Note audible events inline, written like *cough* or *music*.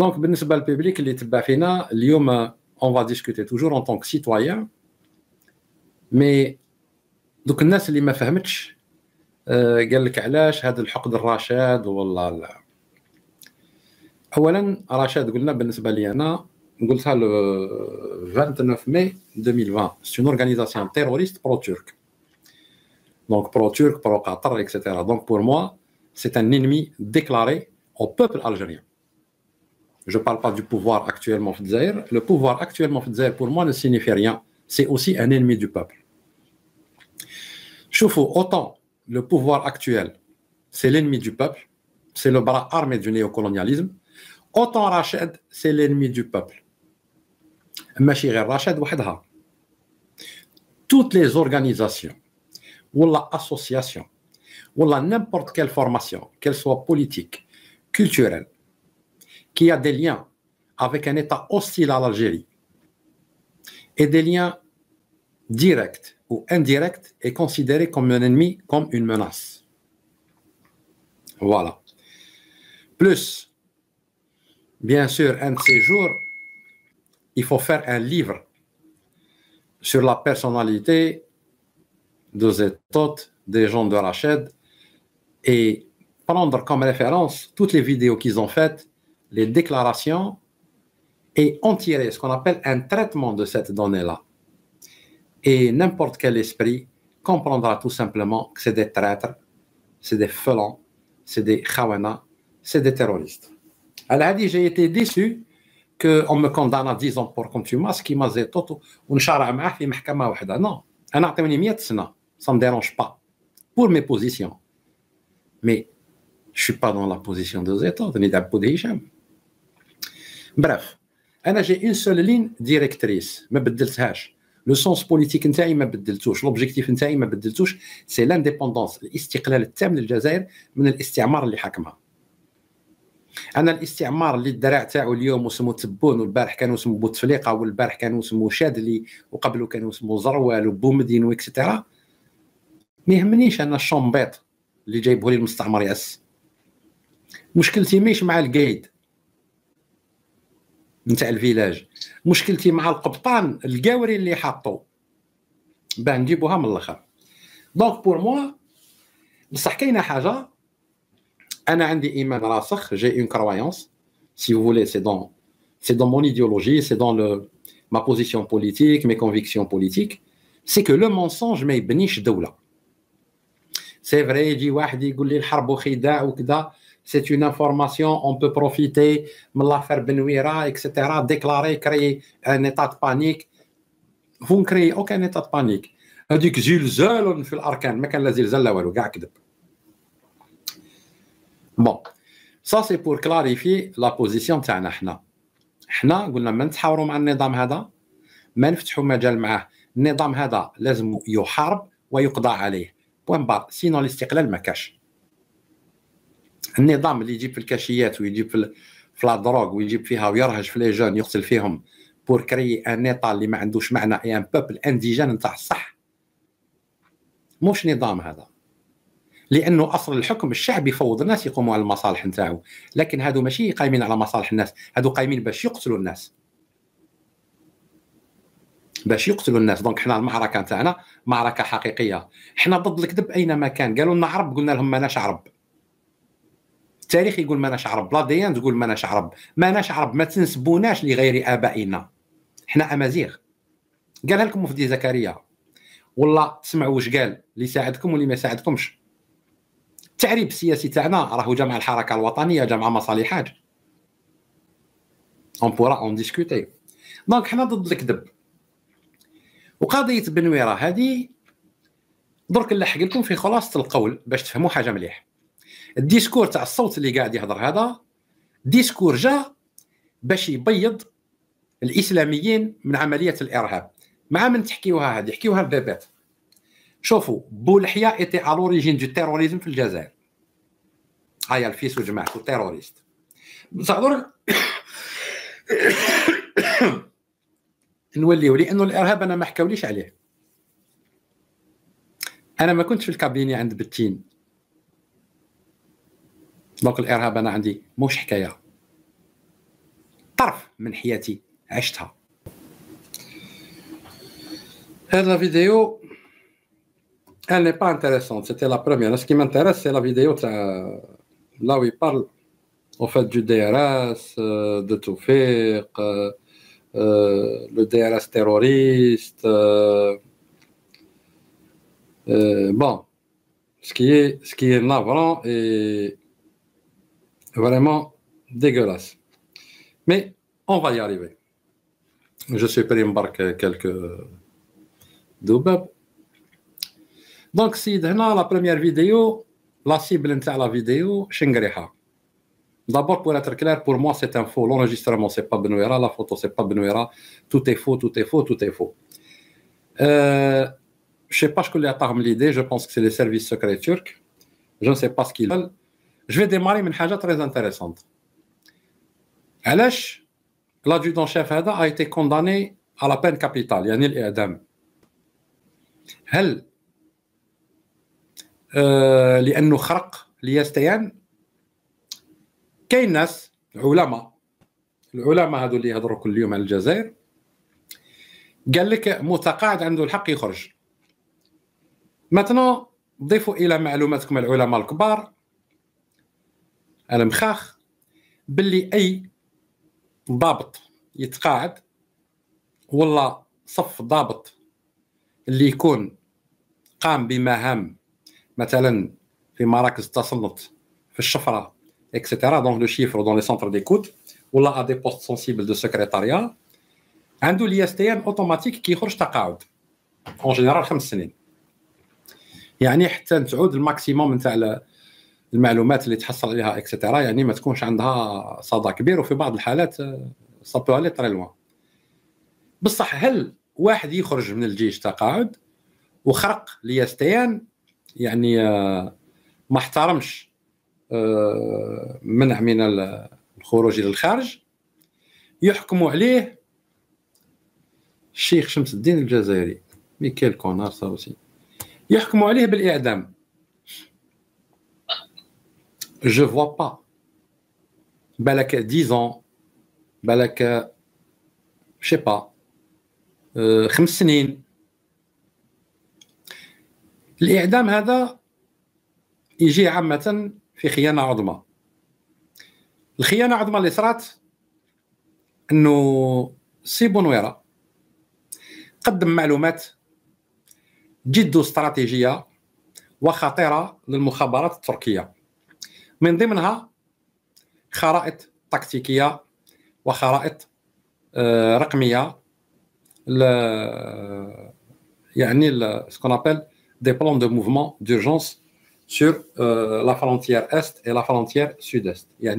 Donc, le public, on va discuter toujours en tant que citoyen. Mais, je ne sais pas si je suis en train de me dire que le cas de Rachid. Le 29 mai 2020, c'est une organisation terroriste pro-turque. Donc, pro-turque, pro-Qatar, etc. Donc, pour moi, c'est un ennemi déclaré au peuple algérien je ne parle pas du pouvoir actuellement en le pouvoir actuellement en pour moi, ne signifie rien. C'est aussi un ennemi du peuple. Choufou, autant le pouvoir actuel, c'est l'ennemi du peuple, c'est le bras armé du néocolonialisme, autant Rachid, c'est l'ennemi du peuple. Rachid, toutes les organisations ou association, ou n'importe quelle formation, qu'elle soit politique, culturelle, qui a des liens avec un État hostile à l'Algérie et des liens directs ou indirects est considéré comme un ennemi, comme une menace. Voilà. Plus, bien sûr, un de ces jours, il faut faire un livre sur la personnalité de Zetot, des gens de Rached, et prendre comme référence toutes les vidéos qu'ils ont faites les déclarations et en tirer ce qu'on appelle un traitement de cette donnée-là. Et n'importe quel esprit comprendra tout simplement que c'est des traîtres, c'est des felons, c'est des khawana, c'est des terroristes. Elle a dit, j'ai été déçu qu'on me condamne à 10 ans pour contumace, qui m'a dit, Non, un ça ne me dérange pas, pour mes positions. Mais je ne suis pas dans la position de Zétot, ni d'Abou براف انا جي اون سول لين ديريكتريس ما بدلتهاش لو سونس بوليتيك نتاعي ما بدلتوش لوبجيكتيف نتاعي ما بدلتوش سي لانديبوندونس الاستقلال التام للجزائر من الاستعمار اللي حاكمها انا الاستعمار اللي الدراع تاعو اليوم وسمو تبون والبارح كانوا سمو بوتفليقه والبارح كانوا سمو شادلي وقبله كانوا سمو زروال وبومدين واكسيتيرا ما يهمنيش انا الشومبيط اللي جايبه لي المستعمر ياس مشكلتي ماشي مع القايد نتاع الفيلاج مشكلتي مع القبطان الكاوري اللي حاطو باه نجيبوها من الاخر دونك بور موا بصح كاينه حاجه انا عندي ايمان راسخ جي اون كرويونس سي vous voulez سي دون سي دون مون ايديولوجي سي دون ما بوزيسيون بوليتيك مي كونفيكسيون بوليتيك politiques c'est que le ما يبنيش دوله سي فري يجي واحد يقول لي الحرب وخداع وكذا c'est une information, on peut profiter de l'affaire Benouira, etc., déclarer, créer un état de panique. Vous ne créez aucun état de panique. هذيك زلزال في الاركان ما كان لا زلزال لا والو كاع كذب بون سا سي بور كلاريفي لا بوزيسيون تاعنا حنا حنا قلنا ما نتحاوروا مع النظام هذا ما نفتحوا مجال معاه النظام هذا لازم يحارب ويقضى عليه بوان بار سينو الاستقلال ما كاش النظام اللي يجيب في الكاشيات ويجيب في في لا دروغ ويجيب فيها ويرهج في لي جون يقتل فيهم بور كري ان ايطا اللي ما عندوش معنى اي ان بوبل انديجان نتاع الصح مش نظام هذا لانه اصل الحكم الشعب يفوض الناس يقوموا على المصالح نتاعو لكن هادو ماشي قايمين على مصالح الناس هادو قايمين باش يقتلوا الناس باش يقتلوا الناس دونك حنا المعركه نتاعنا معركه حقيقيه حنا ضد الكذب اينما كان قالوا لنا عرب قلنا لهم ماناش عرب التاريخ يقول ماناش عرب لا ديان تقول ماناش عرب ماناش عرب ما تنسبوناش لغير ابائنا حنا امازيغ قالها لكم مفدي زكريا والله تسمعوا واش قال اللي ساعدكم واللي ما ساعدكمش التعريب السياسي تاعنا راهو جمع الحركه الوطنيه جمع مصالحات اون بورا اون ديسكوتي دونك حنا ضد الكذب وقضيه بنويره هذه درك نلحق لكم في خلاصه القول باش تفهموا حاجه مليح الديسكور تاع الصوت اللي قاعد يهضر هذا ديسكور جا باش يبيض الاسلاميين من عمليه الارهاب مع من تحكيوها هذه يحكيوها ببابات شوفوا بولحية ايتي على لوريجين دو تيروريزم في الجزائر هاي الفيس وجماعته تيروريست بصح درك *coughs* نوليو لانه الارهاب انا ما حكاوليش عليه انا ما كنتش في الكابيني عند بتين دونك الارهاب انا عندي موش حكايه طرف من حياتي عشتها هذا الفيديو ان با انتريسون سيتي لا بروميير سكي مانتيريس سي لا فيديو تاع لا وي بارل او فات دو دي ار اس دو توفيق لو دي ار اس تيروريست بون سكي سكي نافرون اي vraiment dégueulasse. Mais on va y arriver. Je suis pris une barque quelques euh, doubles. Donc, si la première vidéo, la cible de la vidéo, Shingriha. D'abord, pour être clair, pour moi, c'est un faux. L'enregistrement, c'est pas Benoira. La photo, c'est pas Benoira. Tout est faux, tout est faux, tout est faux. Je euh, je sais pas ce que les a l'idée. Je pense que c'est les services secrets turcs. Je ne sais pas ce qu'ils veulent. جو ديماري من حاجه تري انتريسونت علاش لادجودون شيف هذا ايتي كونداني على بين كابيتال يعني الاعدام هل آه لانه خرق ليستيان كاين ناس علماء العلماء هذو اللي يهضروا كل يوم على الجزائر قال لك متقاعد عنده الحق يخرج مثلا ضيفوا الى معلوماتكم العلماء الكبار انا مخاخ باللي اي ضابط يتقاعد ولا صف ضابط اللي يكون قام بمهام مثلا في مراكز التسلط في الشفره اكسيتيرا دونك لو شيفر دون لي سونتر ديكوت ولا ا دي بوست سونسيبل دو سكريتاريا عنده لي اس تي ان اوتوماتيك كيخرج تقاعد اون جينيرال خمس سنين يعني حتى تعود الماكسيموم نتاع المعلومات اللي تحصل عليها اكسترا يعني ما تكونش عندها صدى كبير وفي بعض الحالات سابو الي تري لوان بصح هل واحد يخرج من الجيش تقاعد وخرق ليستيان يعني آه، ما احترمش آه، منع من الخروج الى الخارج يحكموا عليه الشيخ شمس الدين الجزائري ميكيل كونار صاوسي يحكموا عليه بالاعدام je vois pas. Balak 10 ans, Balak, je sais pas, euh, 5 سنين. الإعدام هذا يجي عامة في خيانة عظمى. الخيانة العظمى اللي صرات انه سي بونويرا قدم معلومات جد استراتيجية وخطيرة للمخابرات التركية Mais il y a aussi des planètes tactiques et des numériques, ce qu'on appelle des plans de mouvement d'urgence sur euh, la frontière est et la frontière sud-est, à